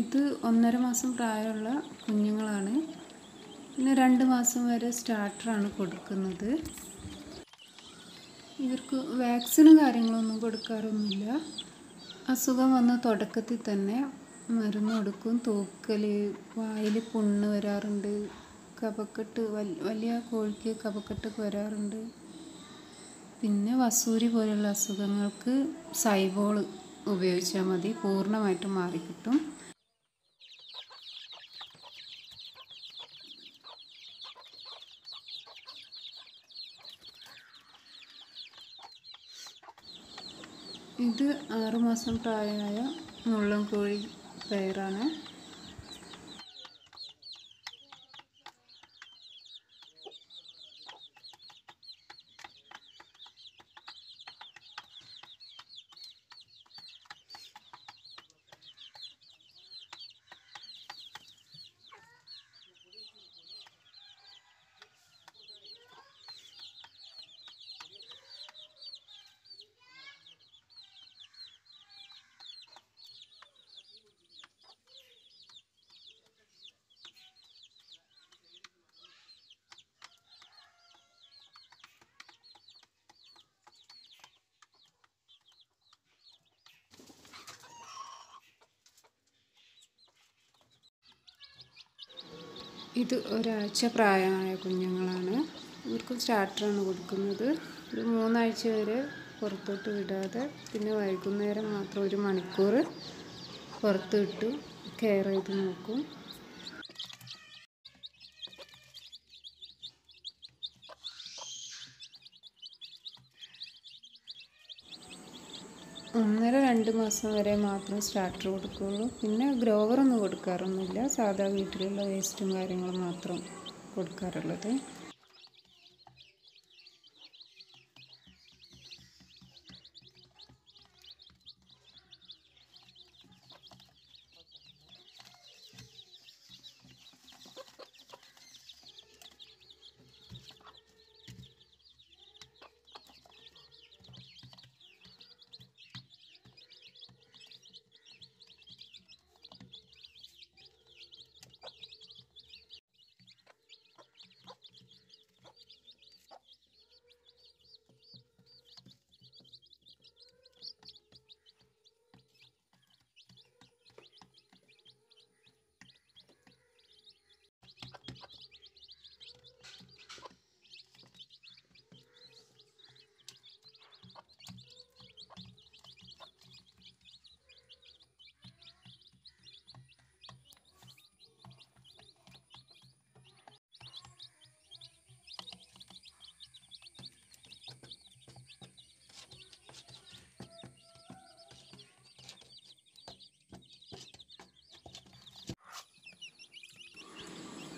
ഇത് ഒന്നര മാസം പ്രായമുള്ള കുഞ്ഞുങ്ങളാണ് പിന്നെ രണ്ട് മാസം വരെ സ്റ്റാർട്ടറാണ് കൊടുക്കുന്നത് ഇവർക്ക് വാക്സിനും കാര്യങ്ങളൊന്നും കൊടുക്കാറൊന്നുമില്ല അസുഖം വന്ന തുടക്കത്തിൽ തന്നെ മരുന്ന് കൊടുക്കും തൂക്കൽ വായിൽ പുണ്ണ് വരാറുണ്ട് കപക്കെട്ട് വലിയ കോഴിക്ക് കപക്കെട്ടൊക്കെ വരാറുണ്ട് പിന്നെ വസൂരി പോലെയുള്ള അസുഖങ്ങൾക്ക് സൈബോൾ ഉപയോഗിച്ചാൽ മതി പൂർണ്ണമായിട്ടും മാറിക്കിട്ടും ഇത് ആറുമാസം പ്രായമായ മുള്ളൻ കോഴി പയറാണ് ഇത് ഒരാഴ്ച പ്രായമായ കുഞ്ഞുങ്ങളാണ് ഇവർക്കും സ്റ്റാർട്ടറാണ് കൊടുക്കുന്നത് ഇത് മൂന്നാഴ്ച വരെ പുറത്തോട്ട് വിടാതെ പിന്നെ വൈകുന്നേരം മാത്രം ഒരു മണിക്കൂർ പുറത്ത് വിട്ടു കെയർ ചെയ്ത് നോക്കും ഒന്നര രണ്ട് മാസം വരെ മാത്രം സ്റ്റാർട്ടർ കൊടുക്കുകയുള്ളൂ പിന്നെ ഗ്രോവറൊന്നും കൊടുക്കാറൊന്നുമില്ല സാധാ വീട്ടിലുള്ള വേസ്റ്റും കാര്യങ്ങളും മാത്രം കൊടുക്കാറുള്ളത്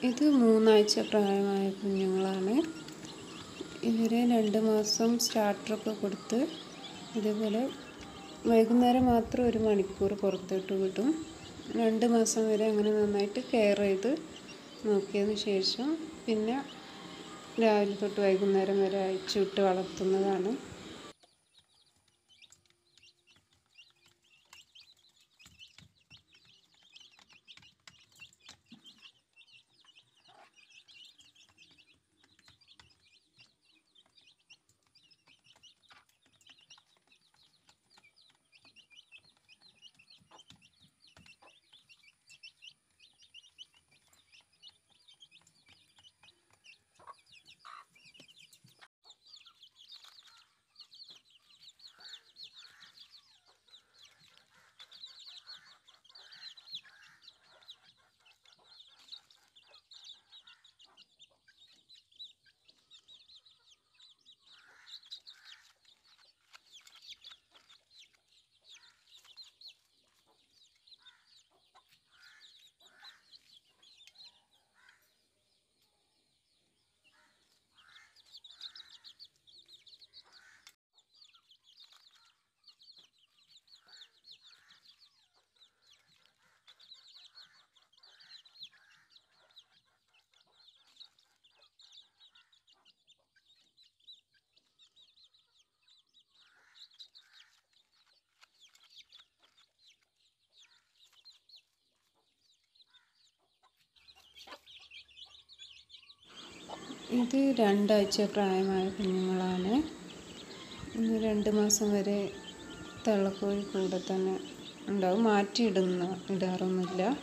ഇത് മൂന്നാഴ്ച പ്രായമായ കുഞ്ഞുങ്ങളാണ് ഇവരെ രണ്ട് മാസം സ്റ്റാർട്ടറൊക്കെ കൊടുത്ത് ഇതേപോലെ വൈകുന്നേരം മാത്രം ഒരു മണിക്കൂർ പുറത്തോട്ട് വിടും രണ്ട് മാസം വരെ അങ്ങനെ നന്നായിട്ട് കെയർ ചെയ്ത് നോക്കിയതിന് ശേഷം പിന്നെ രാവിലെ തൊട്ട് വൈകുന്നേരം വരെ അയച്ചു വിട്ട് വളർത്തുന്നതാണ് ഇത് രണ്ടാഴ്ച പ്രായമായ കുഞ്ഞുങ്ങളാണ് ഇന്ന് രണ്ട് മാസം വരെ തള്ളക്കോഴി കൂടെ തന്നെ ഉണ്ടാവും ഇടുന്ന ഇടാറൊന്നുമില്ല